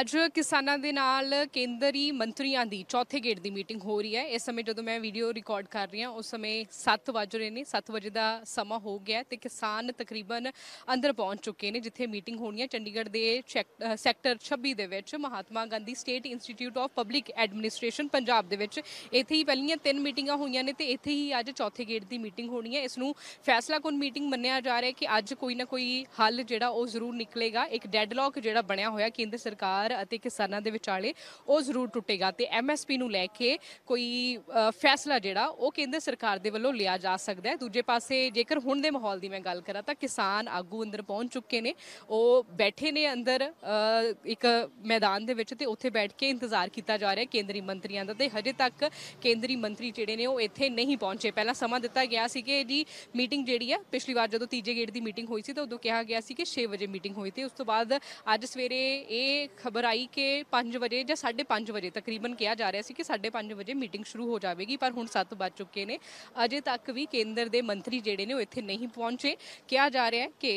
ਅੱਜ ਕਿਸਾਨਾਂ ਦੇ ਨਾਲ ਕੇਂਦਰੀ ਮੰਤਰੀਆਂ ਦੀ ਚੌਥੇ ਗੇੜ ਦੀ ਮੀਟਿੰਗ ਹੋ ਰਹੀ ਹੈ ਇਸ ਸਮੇਂ ਜਦੋਂ ਮੈਂ ਵੀਡੀਓ ਰਿਕਾਰਡ ਕਰ ਰਹੀ ਹਾਂ ਉਸ ਸਮੇਂ 7 ਵਜ ਰਹੇ ਨੇ 7 ਵਜੇ ਦਾ ਸਮਾਂ ਹੋ ਗਿਆ ਤੇ ਕਿਸਾਨ ਤਕਰੀਬਨ ਅੰਦਰ ਪਹੁੰਚ ਚੁੱਕੇ ਨੇ ਜਿੱਥੇ ਮੀਟਿੰਗ ਹੋਣੀ ਹੈ ਚੰਡੀਗੜ੍ਹ ਦੇ ਸੈਕਟਰ 26 ਦੇ ਵਿੱਚ Mahatma Gandhi state institute of public administration Punjab ਦੇ ਵਿੱਚ ਇੱਥੇ ਹੀ ਪਹਿਲੀਆਂ ਤਿੰਨ ਮੀਟਿੰਗਾਂ ਹੋਈਆਂ ਨੇ ਤੇ ਇੱਥੇ ਹੀ ਅੱਜ ਚੌਥੇ ਗੇੜ ਦੀ ਮੀਟਿੰਗ ਹੋਣੀ ਹੈ ਇਸ ਨੂੰ ਫੈਸਲਾਕੁਨ ਮੀਟਿੰਗ ਮੰਨਿਆ ਜਾ ਰਿਹਾ ਹੈ ਕਿ ਅੱਜ ਕੋਈ ਨਾ ਕੋਈ ਹੱਲ ਜਿਹੜਾ ਉਹ ਜ਼ਰੂਰ ਨਿਕਲੇਗਾ ਇੱਕ ਡੈਡਲੌਕ ਜਿਹੜਾ ਬਣਿਆ ਹੋਇਆ ਕੇਂਦਰ ਸਰਕਾਰ ਸਰਕਾਰ ਅਤੇ ਕਿਸਾਨਾਂ ਦੇ ਵਿਚਾਲੇ ਉਹ ਜ਼ਰੂਰ ਟੁੱਟੇਗਾ ਤੇ ਐਮਐਸਪੀ ਨੂੰ ਲੈ ਕੇ ਕੋਈ ਫੈਸਲਾ ਜਿਹੜਾ ਉਹ ਕੇਂਦਰ ਸਰਕਾਰ ਦੇ ਵੱਲੋਂ ਲਿਆ ਜਾ ਸਕਦਾ ਹੈ ਦੂਜੇ ਪਾਸੇ ਜੇਕਰ ਹੁਣ ਦੇ ਮਾਹੌਲ ਦੀ ਮੈਂ ਗੱਲ ਕਰਾਂ ਤਾਂ ਕਿਸਾਨ ਆਗੂ ਅੰਦਰ ਪਹੁੰਚ ਚੁੱਕੇ ਨੇ ਉਹ ਬੈਠੇ ਨੇ ਅੰਦਰ ਇੱਕ ਮੈਦਾਨ ਦੇ ਵਿੱਚ ਤੇ ਉੱਥੇ ਬੈਠ ਕੇ ਇੰਤਜ਼ਾਰ ਕੀਤਾ ਜਾ ਰਿਹਾ ਹੈ ਕੇਂਦਰੀ ਮੰਤਰੀਆਂ ਦਾ ਤੇ ਹਜੇ ਤੱਕ ਕੇਂਦਰੀ ਮੰਤਰੀ ਜਿਹੜੇ ਨੇ ਉਹ ਇੱਥੇ ਨਹੀਂ ਪਹੁੰਚੇ ਪਹਿਲਾਂ ਸਮਾਂ ਦਿੱਤਾ ਗਿਆ ਸੀ ਕਿ ਜੀ ਮੀਟਿੰਗ ਜਿਹੜੀ ਆ ਪਿਛਲੀ ਵਾਰ ਜਦੋਂ ਤੀਜੇ ਗੇਟ ਦੀ ਮੀਟਿੰਗ ਹੋਈ ਸੀ ਤਾਂ ਉਦੋਂ ਕਿਹਾ ਗਿਆ ਸੀ ਕਿ 6 ਵਜੇ ਮੀਟਿੰਗ ਹੋਈ ਤੇ ਉਸ ਤੋਂ ਬਾਅਦ ਅੱਜ ਸਵੇਰੇ ਇਹ ਖਬਰ ਆਈ ਕਿ 5 ਵਜੇ ਜਾਂ 5:30 ਵਜੇ ਤਕਰੀਬਨ ਕਿਹਾ ਜਾ ਰਿਹਾ ਸੀ ਕਿ 5:30 ਵਜੇ ਮੀਟਿੰਗ ਸ਼ੁਰੂ ਹੋ ਜਾਵੇਗੀ ਪਰ ਹੁਣ 7 ਵੱਜ ਚੁੱਕੇ ਨੇ ਅਜੇ ਤੱਕ ਵੀ ਕੇਂਦਰ ਦੇ ਮੰਤਰੀ ਜਿਹੜੇ ਨੇ ਉਹ ਇੱਥੇ ਨਹੀਂ ਪਹੁੰਚੇ ਕਿਹਾ ਜਾ ਰਿਹਾ ਹੈ ਕਿ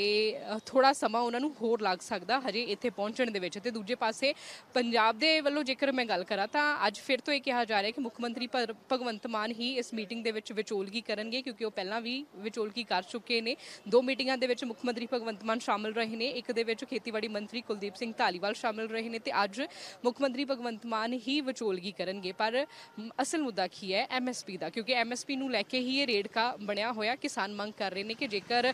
ਥੋੜਾ ਸਮਾਂ ਉਹਨਾਂ ਨੂੰ ਹੋਰ ਲੱਗ ਸਕਦਾ ਹਜੇ ਇੱਥੇ ਪਹੁੰਚਣ ਦੇ ਵਿੱਚ ਤੇ ਦੂਜੇ ਪਾਸੇ ਪੰਜਾਬ ਦੇ ਵੱਲੋਂ ਜੇਕਰ ਮੈਂ ਗੱਲ ਕਰਾਂ ਤਾਂ ਅੱਜ ਫਿਰ ਤੋਂ ਇਹ ਕਿਹਾ ਜਾ ਰਿਹਾ ਕਿ ਮੁੱਖ ਮੰਤਰੀ ਭਗਵੰਤ ਮਾਨ ਹੀ ਇਸ ਮੀਟਿੰਗ ਦੇ ਵਿੱਚ ਵਿਚੋਲਗੀ ਕਰਨਗੇ ਕਿਉਂਕਿ ਉਹ ਪਹਿਲਾਂ ਵੀ ਵਿਚੋਲਗੀ ਕਰ ਚੁੱਕੇ ਨੇ ਦੋ ਮੀਟਿੰਗਾਂ ਦੇ ਵਿੱਚ ਮੁੱਖ ਮੰਤਰੀ ਭਗਵੰਤ ਮਾਨ ਸ਼ਾਮਲ ਰਹੇ ਨੇ ਇੱਕ ਦੇ ਵਿੱਚ ਖੇਤੀਬਾੜੀ ਮੰਤਰੀ ਕੁਲਦੀਪ ਸਿੰਘ ਧਾਲੀਵਾਲ ਸ਼ਾਮਲ ਰਹੇ ਨੇ ਤੇ ਅੱਜ ਮੁੱਖ ਮੰਤਰੀ ਭਗਵੰਤ ਮਾਨ ਹੀ ਵਿਚੋਲਗੀ ਕਰਨਗੇ ਪਰ ਅਸਲ ਮੁੱਦਾ ਕੀ ਹੈ ਐਮਐਸਪੀ ਦਾ ਕਿਉਂਕਿ ਐਮਐਸਪੀ ਨੂੰ ਲੈ ਕੇ ਹੀ ਇਹ ਰੇਡ ਕਾ ਬਣਿਆ ਹੋਇਆ ਕਿਸਾਨ ਮੰਗ ਕਰ ਰਹੇ ਨੇ ਕਿ ਜੇਕਰ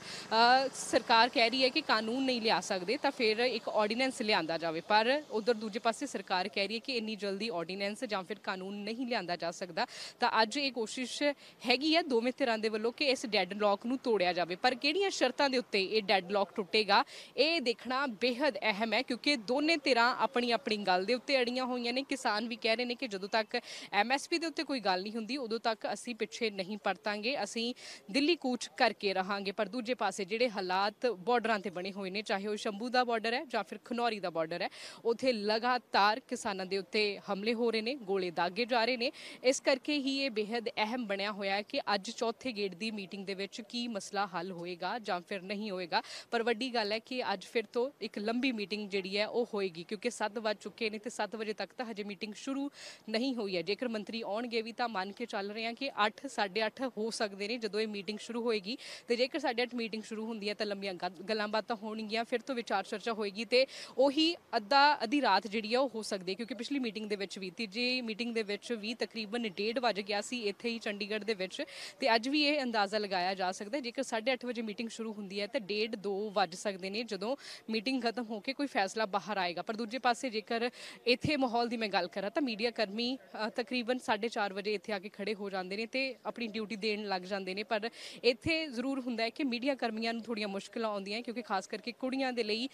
ਸਰਕਾਰ ਕਹਿ ਰਹੀ ਹੈ ਕਿ ਕਾਨੂੰਨ ਨਹੀਂ ਲਿਆ ਸਕਦੇ ਤਾਂ ਫਿਰ ਇੱਕ ਆਰਡੀਨੈਂਸ ਲਿਆਂਦਾ ਜਾਵੇ ਪਰ ਉਧਰ ਦੂਜੇ ਪਾਸੇ ਸਰਕਾਰ ਕਹਿ ਰਹੀ ਹੈ ਕਿ ਇੰਨੀ ਜਲਦੀ ਆਰਡੀਨੈਂਸ ਜਾਂ ਫਿਰ ਕਾਨੂੰਨ ਨਹੀਂ ਲਿਆਂਦਾ ਜਾ ਸਕਦਾ ਤਾਂ ਅੱਜ ਇਹ ਕੋਸ਼ਿਸ਼ ਹੈਗੀ ਹੈ ਦੋਵੇਂ ਧਿਰਾਂ ਦੇ ਵੱਲੋਂ ਕਿ ਇਸ ਡੈੱਡ ਲੌਕ ਨੂੰ ਤੋੜਿਆ ਜਾਵੇ ਪਰ ਕਿਹੜੀਆਂ ਸ਼ਰਤਾਂ ਦੇ ਉੱਤੇ ਇਹ ਡੈੱਡ ਲੌਕ ਟੁੱਟੇਗਾ ਇਹ ਦੇਖਣਾ ਬੇहद ਅਹਿਮ ਹੈ ਕਿਉਂਕਿ ਦੋਨੇ ਧਿਰਾਂ ਸਰਕਾਰਾਂ ਆਪਣੀ ਆਪਣੀ ਗੱਲ ਦੇ ਉੱਤੇ ਅੜੀਆਂ ਹੋਈਆਂ ਨੇ ਕਿਸਾਨ ਵੀ ਕਹਿ ਰਹੇ ਨੇ ਕਿ ਜਦੋਂ ਤੱਕ ਐਮਐਸਪੀ ਦੇ ਉੱਤੇ ਕੋਈ ਗੱਲ ਨਹੀਂ ਹੁੰਦੀ ਉਦੋਂ ਤੱਕ ਅਸੀਂ ਪਿੱਛੇ ਨਹੀਂ ਪਰਤਾਂਗੇ ਅਸੀਂ ਦਿੱਲੀ ਕੂਚ ਕਰਕੇ ਰਹਾਂਗੇ ਪਰ ਦੂਜੇ ਪਾਸੇ ਜਿਹੜੇ ਹਾਲਾਤ ਬਾਰਡਰਾਂ ਤੇ ਬਣੇ ਹੋਏ ਨੇ ਚਾਹੇ ਉਹ ਸ਼ੰਭੂ ਦਾ ਬਾਰਡਰ ਹੈ ਜਾਂ ਫਿਰ ਖਨੌਰੀ ਦਾ ਬਾਰਡਰ ਹੈ ਉੱਥੇ ਲਗਾਤਾਰ ਕਿਸਾਨਾਂ ਦੇ ਉੱਤੇ ਹਮਲੇ ਹੋ ਰਹੇ ਨੇ ਗੋਲੇ ਦਾਗੇ ਜਾ ਰਹੇ ਨੇ ਇਸ ਕਰਕੇ ਹੀ ਇਹ ਬੇहद ਅਹਿਮ ਬਣਿਆ ਹੋਇਆ ਹੈ ਕਿ ਅੱਜ ਚੌਥੇ ਗੇਟ ਦੀ ਮੀਟਿੰਗ ਦੇ ਵਿੱਚ ਕੀ ਮਸਲਾ ਹੱਲ ਹੋਏਗਾ ਜਾਂ ਫਿਰ ਨਹੀਂ ਹੋਏਗਾ ਪਰ ਵੱਡੀ ਗੱਲ ਹੈ ਕਿ ਅੱਜ ਫਿਰ ਤੋਂ ਇੱਕ ਲੰਬੀ ਮੀਟਿੰਗ ਜਿਹੜੀ ਹੈ ਉਹ ਹੋਏਗੀ ਕਿਉਂਕਿ 7 ਵਜ ਚੁੱਕੇ ਨੇ ਤੇ 7 ਵਜੇ ਤੱਕ ਤਾਂ ਹਜੇ ਮੀਟਿੰਗ ਸ਼ੁਰੂ ਨਹੀਂ ਹੋਈ ਹੈ ਜੇਕਰ ਮੰਤਰੀ ਆਉਣਗੇ ਵੀ ਤਾਂ ਮੰਨ ਕੇ ਚੱਲ ਰਹੇ ਹਾਂ ਕਿ 8 8:30 ਹੋ ਸਕਦੇ ਨੇ ਜਦੋਂ ਇਹ ਮੀਟਿੰਗ ਸ਼ੁਰੂ ਹੋਏਗੀ ਤੇ ਜੇਕਰ 8:30 ਮੀਟਿੰਗ ਸ਼ੁਰੂ ਹੁੰਦੀ ਹੈ ਤਾਂ ਲੰਮੀਆਂ ਗੱਲਾਂ ਬਾਤਾਂ ਹੋਣਗੀਆਂ ਫਿਰ ਤੋਂ ਵਿਚਾਰ ਚਰਚਾ ਹੋਏਗੀ ਤੇ ਉਹੀ ਅੱਧਾ ਅਧੀ ਰਾਤ ਜਿਹੜੀ ਆ ਉਹ ਹੋ ਸਕਦੀ ਹੈ ਕਿਉਂਕਿ ਪਿਛਲੀ ਮੀਟਿੰਗ ਦੇ ਵਿੱਚ ਵੀ ਤੀਜੀ ਮੀਟਿੰਗ ਦੇ ਵਿੱਚ ਵੀ ਤਕਰੀਬਨ 1:30 ਵਜ ਗਿਆ ਸੀ ਇੱਥੇ ਹੀ ਚੰਡੀਗੜ੍ਹ ਦੇ ਵਿੱਚ ਤੇ ਅੱਜ ਵੀ ਇਹ ਅੰਦਾਜ਼ਾ ਲਗਾਇਆ ਜਾ ਸਕਦਾ ਹੈ ਜੇਕਰ 8:30 ਵਜੇ ਮੀਟਿੰਗ ਸ਼ੁਰੂ ਹੁੰਦੀ ਹੈ ਤਾਂ 1:30 2 ਵਜ ਸਕਦੇ ਨੇ ਜਦੋਂ ਮੀਟਿੰਗ ਖਤਮ ਹੋ ਕੇ ਕੋਈ ਫੈਸਲਾ ਬਾਹਰ ਆਏਗਾ ਪਰ ਦੂਜੇ ਪਾਸੇ ਜੇਕਰ ਇੱਥੇ ਮਾਹੌਲ ਦੀ ਮੈਂ ਗੱਲ ਕਰਾਂ ਤਾਂ ਮੀਡੀਆ ਕਰਮੀ ਤਕਰੀਬਨ 4:30 ਵਜੇ ਇੱਥੇ ਆ ਕੇ ਖੜੇ ਹੋ ਜਾਂਦੇ ਨੇ ਤੇ ਆਪਣੀ ਡਿਊਟੀ ਦੇਣ ਲੱਗ ਜਾਂਦੇ ਨੇ ਪਰ ਇੱਥੇ ਜ਼ਰੂਰ ਹੁੰਦਾ ਹੈ ਕਿ ਮੀਡੀਆ ਕਰਮੀਆਂ ਨੂੰ ਥੋੜੀਆਂ ਮੁਸ਼ਕਲਾਂ ਆਉਂਦੀਆਂ ਕਿਉਂਕਿ ਖਾਸ ਕਰਕੇ ਕੁੜੀਆਂ ਦੇ ਲਈ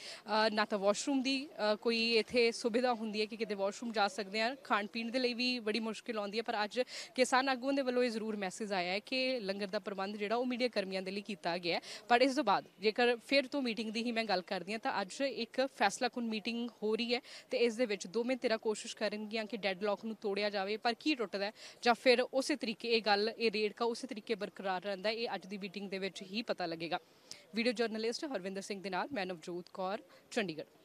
ਨਾ ਤਾਂ ਵਾਸ਼ਰੂਮ ਦੀ ਕੋਈ ਇੱਥੇ ਸੁਵਿਧਾ ਹੁੰਦੀ ਹੈ ਕਿ ਕਿਤੇ ਵਾਸ਼ਰੂਮ ਜਾ ਸਕਦੇ ਆ ਖਾਣ ਪੀਣ ਦੇ ਲਈ ਵੀ ਬੜੀ ਮੁਸ਼ਕਲ ਆਉਂਦੀ ਹੈ ਪਰ ਅੱਜ ਕਿਸਾਨ ਆਗੂਆਂ ਦੇ ਵੱਲੋਂ ਇਹ ਜ਼ਰੂਰ ਮੈਸੇਜ ਆਇਆ ਹੈ ਕਿ ਲੰਗਰ ਦਾ ਪ੍ਰਬੰਧ ਜਿਹੜਾ ਉਹ ਮੀਡੀਆ ਕਰਮੀਆਂ ਦੇ ਲਈ ਕੀਤਾ ਗਿਆ ਪਰ ਇਸ ਤੋਂ ਬਾਅਦ ਜੇਕਰ ਫਿਰ ਤੋਂ ਮੀਟਿੰਗ ਦੀ ਹੀ ਮੈਂ ਗੱਲ ਕਰਦੀ ਹਾਂ ਤਾਂ ਅੱਜ ਇੱਕ ਫੈਸਲਾ ਕੁਨ ਮੀਟਿੰਗ ਹੋ ਰਹੀ ਰਹੀ ਹੈ ਤੇ ਇਸ ਦੇ ਵਿੱਚ ਦੋਵੇਂ ਤੇਰਾ ਕੋਸ਼ਿਸ਼ ਕਰਨਗੀਆਂ ਕਿ ਲੌਕ ਨੂੰ ਤੋੜਿਆ ਜਾਵੇ ਪਰ ਕੀ ਟੁੱਟਦਾ ਜਾਂ ਫਿਰ ਉਸੇ ਤਰੀਕੇ ਇਹ ਗੱਲ ਇਹ ਰੇਡ ਕਾ ਉਸੇ ਤਰੀਕੇ ਬਰਕਰਾਰ ਰਹਿੰਦਾ ਇਹ ਅੱਜ ਦੀ ਮੀਟਿੰਗ ਦੇ ਵਿੱਚ ਹੀ ਪਤਾ ਲੱਗੇਗਾ ਵੀਡੀਓ ਜਰਨਲਿਸਟ ਹਰਵਿੰਦਰ ਸਿੰਘ ਦੇ ਨਾਲ ਆਫ ਜੂਥ ਕੌਰ ਚੰਡੀਗੜ੍ਹ